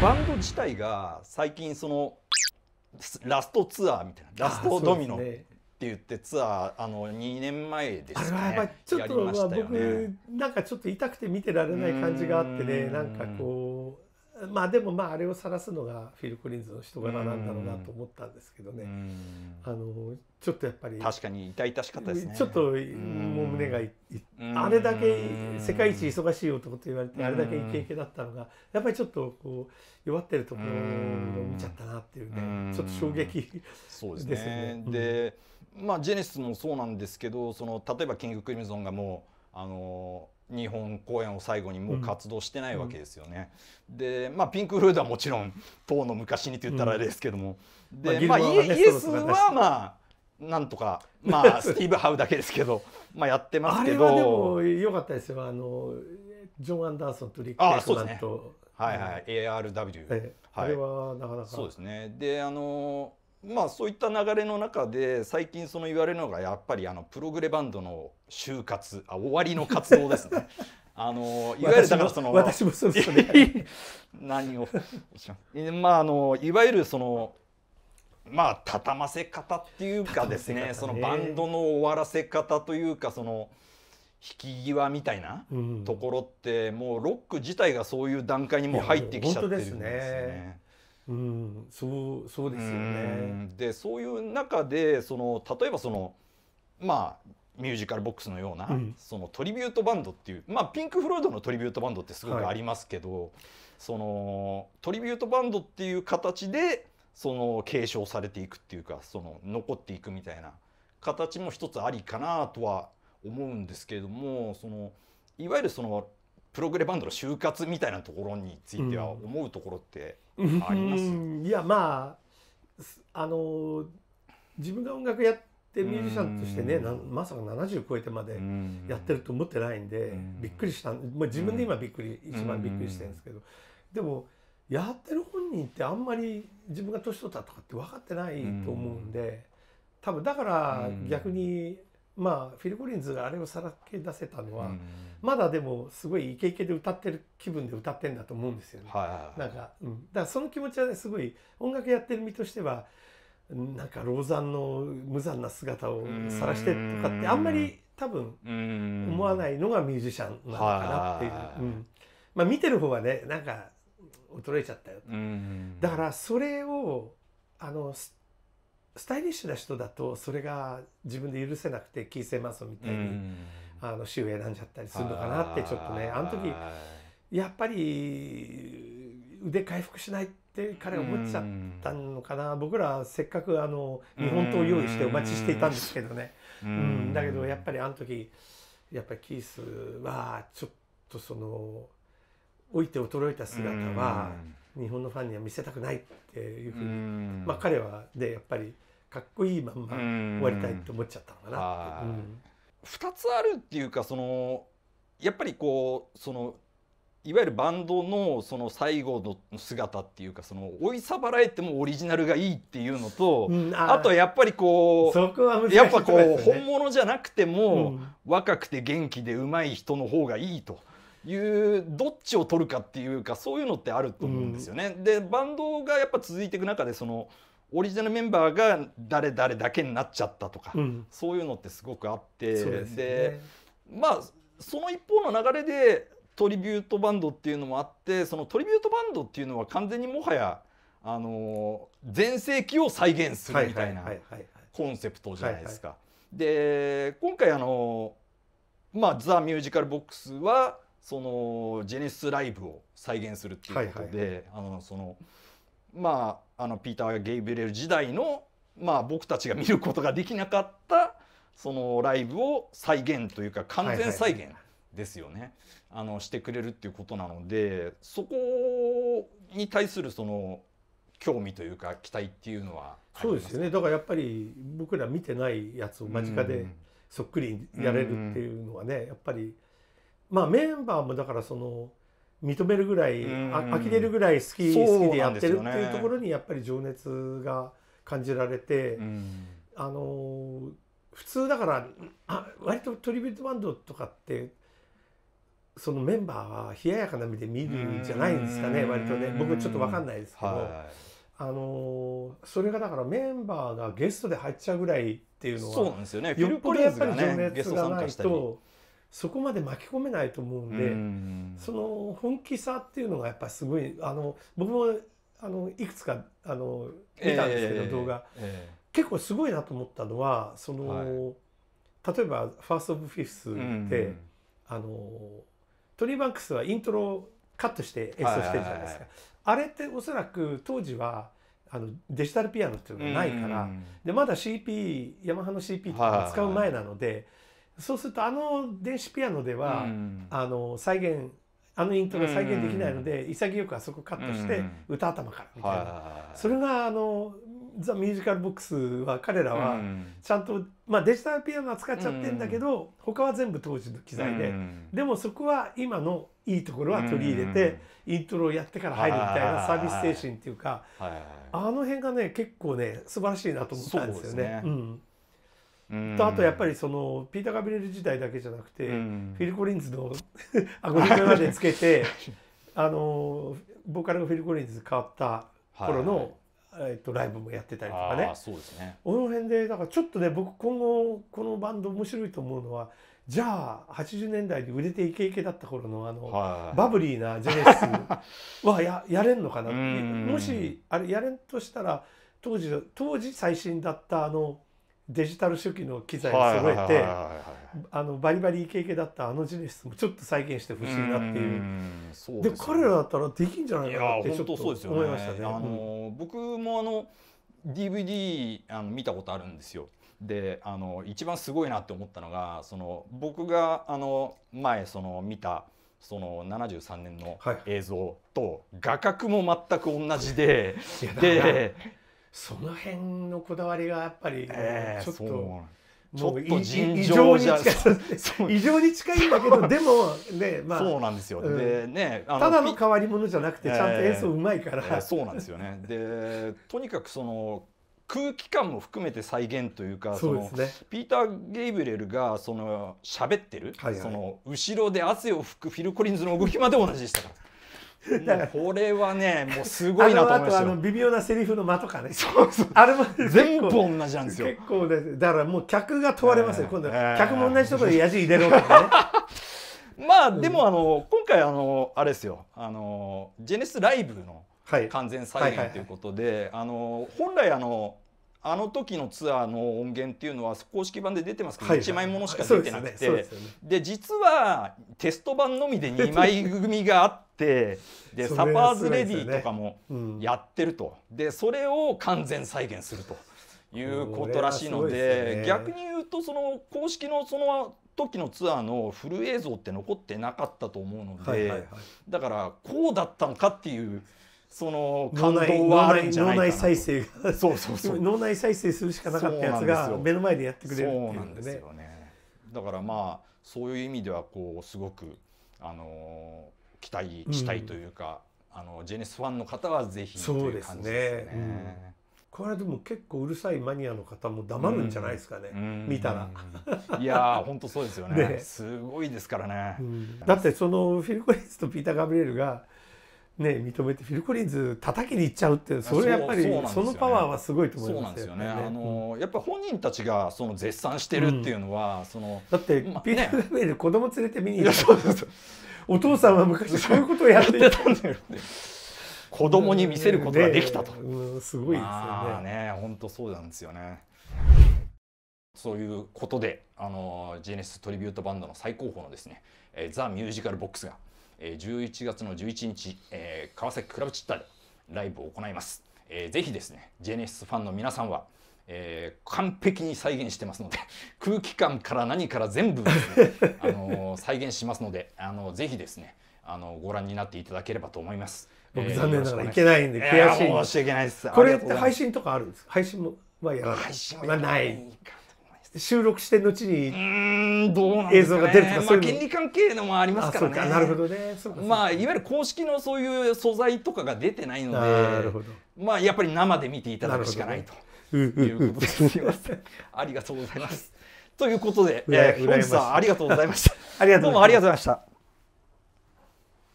バンド自体が最近そのラストツアーみたいなラストドミノって言ってツアーあの2年前ですねあれはちょっと、まあ、僕なんかちょっと痛くて見てられない感じがあってねなんかこうまあでもまああれを晒すのがフィル・コリンズの人柄なんだろうなと思ったんですけどね、あのちょっとやっぱり確かに痛々しかったですねちょっともう胸があれだけ世界一忙しい男と言われてあれだけイケイケだったのがやっぱりちょっとこう弱ってるところを見ちゃったなっていうねちょっと衝撃そうですね。ですねで、まあジェネシスもそうなんですけどその例えばキング・クリムゾンがもうあの日本公演を最後にもう活動してないわけですよね。うん、で、まあ、ピンク・フルードはもちろん当の昔にって言ったらあれですけども、うん、で、まあ、まあ、イエスはまあなんとか、まあ、スティーブ・ハウだけですけどまあやってますけどあれはでも良かったですよあのジョン・アンダーソンとリック・エイトンと、ね。はいはい、ARW、えはい、あれはなかなかそうですねであのまあそういった流れの中で最近その言われるのがやっぱりあのプログレバンドの就活あ終わりの活動ですね。あのいわゆるだからその私もそうですね。何をまああのいわゆるそのまあ畳ませ方っていうかですね、ね、そのバンドの終わらせ方というかその引き際みたいなところって、うん、もうロック自体がそういう段階にも入ってきちゃってるんですね。うん、そうそうですよね。でそういう中でその例えばそのまあミュージカルボックスのような、うん、そのトリビュートバンドっていう、まあ、ピンク・フロイドのトリビュートバンドってすごくありますけど、はい、そのトリビュートバンドっていう形でその継承されていくっていうかその残っていくみたいな形も一つありかなとは思うんですけれどもそのいわゆるそのプログレバンドの就活みたいなところについては思うところってありますいやまああの自分が音楽やってミュージシャンとしてねまさか70超えてまでやってると思ってないんでびっくりしたもう自分で今びっくり一番びっくりしてるんですけどでもやってる本人ってあんまり自分が年取ったとかって分かってないと思うんで多分だから逆にまあフィル・コリンズがあれをさらけ出せたのは、うん、まだでもすごいイケイケで歌ってる気分で歌ってんだと思うんですよね。はいはいはい、なんか、うん、だからその気持ちはねすごい音楽やってる身としてはなんか老山の無残な姿をさらしてとかってあんまり多分思わないのがミュージシャンなのかなっていう、うん、まあ見てる方はねなんか衰えちゃったよ、うん、だからそれをあのスタイリッシュな人だとそれが自分で許せなくてキース・エマーソンみたいにあの詩を選んじゃったりするのかなってちょっとねあの時やっぱり腕回復しないって彼は思っちゃったのかな僕らせっかくあの日本刀を用意してお待ちしていたんですけどねうんだけどやっぱりあの時やっぱりキースはちょっとその老いて衰えた姿は日本のファンには見せたくないっていうふうにまあ彼はでやっぱり。かっこいいまんま終わりたいって思っちゃったのかな、うん、2つあるっていうかそのやっぱりこうそのいわゆるバンドのその最後の姿っていうかその追いさばられてもオリジナルがいいっていうのと、うん、ああとやっぱりこう、ね、やっぱこう本物じゃなくても、若くて元気でうまい人の方がいいと。いうどっちを取るかっていうかそういうのってあると思うんですよね。うん、でバンドがやっぱ続いていく中でそのオリジナルメンバーが誰誰だけになっちゃったとか、うん、そういうのってすごくあって、そね、で、まあその一方の流れでトリビュートバンドっていうのもあってそのトリビュートバンドっていうのは完全にもはやあの全盛期を再現するみたいなコンセプトじゃないですか。で今回あのまあ「ザ・ミュージカル・ボックスはそのジェネシスライブを再現するっていうことで、はいはい、あのその。まあ、あのピーター・ゲイブレル時代の、まあ、僕たちが見ることができなかったそのライブを再現というか完全再現ですよね、あのしてくれるっていうことなのでそこに対するその興味というか期待っていうのはそうですよねだからやっぱり僕ら見てないやつを間近でそっくりやれるっていうのはね、やっぱりまあメンバーもだからその認めるぐらい、あ呆れるぐらい好き、好きでやってるっていうところにやっぱり情熱が感じられて、あの普通だからあ割とトリビュートバンドとかってそのメンバーは冷ややかな目で見るんじゃないんですかね割とね僕ちょっと分かんないですけど、はい、あのそれがだからメンバーがゲストで入っちゃうぐらいっていうのはそうなんですよねよっぽどやっぱり情熱がないと。そこまで巻き込めないと思うんで、その本気さっていうのがやっぱりすごいあの僕もあのいくつかあの見たんですけど、動画、結構すごいなと思ったのはその、例えば「ファースト・オブ・フィフス」って、あのトリー・バンクスはイントロをカットして演奏してるじゃないですか。あれっておそらく当時はあのデジタルピアノっていうのがないから、うん、でまだ CP ヤマハの CP とか使う前なので、はいはいそうするとあの電子ピアノでは、うん、あの再現あのイントロ再現できないので、うん、潔くあそこカットして、歌頭からみたいな、それがあのザ・ミュージカルボックスは彼らはちゃんと、まあ、デジタルピアノは使っちゃってんだけど、うん、他は全部当時の機材で、でもそこは今のいいところは取り入れて、イントロをやってから入るみたいなサービス精神っていうか、あの辺がね結構ね素晴らしいなと思ったんですよね。うんとあとやっぱりそのピーター・ガビレル時代だけじゃなくて、フィル・コリンズのアゴリまでつけてあのボーカルがフィル・コリンズ変わった頃の、はいはいえっとライブもやってたりとかねそうですねこの辺でだからちょっとね僕今後このバンド面白いと思うのはじゃあ80年代に売れてイケイケだった頃のあの、はい、バブリーなジェネシスはや やれんのかなもしあれやれんとしたら当時当時最新だったあのデジタル初期の機材を揃えてあのバリバリイケイケだったあのジェネシスもちょっと再現してほしいなっていうで、ね、彼らだったらできんじゃないかなってちょっと思いましたね。ねあの僕もあの DVD あの見たことあるんですよ。であの一番すごいなって思ったのがその僕があの前その見たその73年の映像と画角も全く同じで、はい、でその辺のこだわりがやっぱり、ちょっと。ちょっと異常に近い 異常に近いんだけど でもねまあそうなんですよ、うん、でねただの変わり者じゃなくてちゃんと演奏うまいから、えーえー、そうなんですよねでとにかくその空気感も含めて再現というかその、ね、ピーター・ゲイブレルがその喋ってる、はいはい、その後ろで汗を拭くフィル・コリンズの動きまで同じでしたから。これはねもうすごいなと思いまたあの微妙なセリフの間とかねそうそうあれも全部同じなんですよ結構だからもう客が問われますよ、今度、客も同じところでやじ入れろとかね まあでもあの今回あのあれですよあのジェネスライブの完全再現ということで、あの本来あのあの時のツアーの音源っていうのは公式版で出てますけど、は1枚ものしか出てなくて、で実はテスト版のみで2枚組があって でサパーズレディとかもやってると、でそれを完全再現すると。いうことらしいので逆に言うとその公式のその時のツアーのフル映像って残ってなかったと思うので、だからこうだったのかっていうその感動はあるんじゃないかな脳内再生が 脳内再生するしかなかったやつが目の前でやってくれるっていう、ね、うんですよねだからまあそういう意味ではこうすごくあの期待したいというか、うん、あのジェネスファンの方はぜひという感じですね。すねうん、これでも結構うるさいマニアの方も黙るんじゃないですかね、うん、見たら。いや本当そうですよね ね、すごいですからね、だってそのフィル・コリンズとピーター・ガブリエルがね、認めてフィル・コリンズ叩きにいっちゃうってそれやっぱりそ,、のパワーはすごいと思いますよね。あのやっぱ本人たちがその絶賛してるっていうのは、そのだってピーター・ベル子供連れて見に行ったお父さんは昔そういうことをやってたんだよ子供に見せることができたと、すごいですよね。ね本当そうなんですよね。そういうことであのェネス・トリビュートバンドの最高峰のですね「ザ・ミュージカル・ボックス」がえ11月の11日、え川崎クラブチッターでライブを行います。えぜひですね、ジェネシスファンの皆さんは、えー、完璧に再現してますので 空気感から何から全部ね、あのー、再現しますので、あのー、ぜひですね、あのー、ご覧になっていただければと思います。僕残念ながらいけないんで、悔しい申し訳ないです。これ配信とかあるんです配信もはやらない。配信はないか収録して後に映像が出るとか、ね、そういう、まあ、権利関係のもありますからねなるほどねまあいわゆる公式のそういう素材とかが出てないのでなるほどまあやっぱり生で見ていただくしかないと、ね、いうことですありがとうございますということで、えー、本日はありがとうございましたどうもありがとうございました